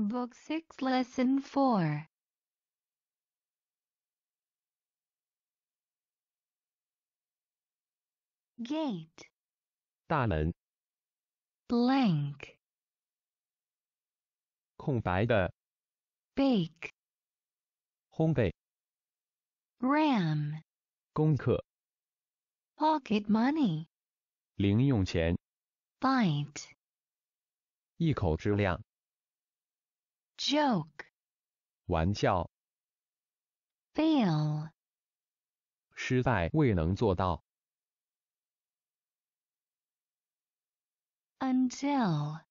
Book 6 Lesson 4 Gate 大门 Blank 空白的 Bake 烘焙 Ram 功课 Pocket money 零用钱 Bite 一口之量 joke 玩笑 fail 失败未能做到 until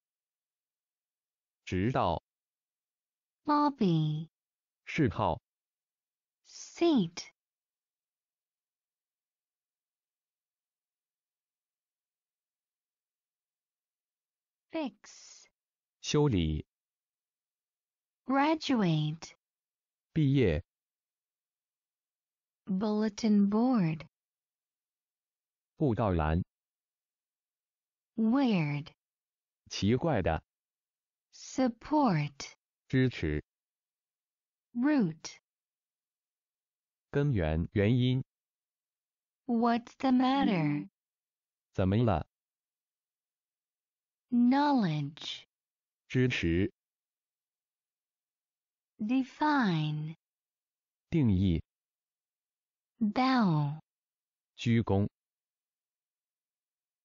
直到 lobby 嗜好 seat 修理 graduate 毕业 bulletin board 布告栏 weird 奇怪的 support 支持 root 根源原因 What's the matter? Knowledge. 支持 Define. 定义 Bow. 鞠躬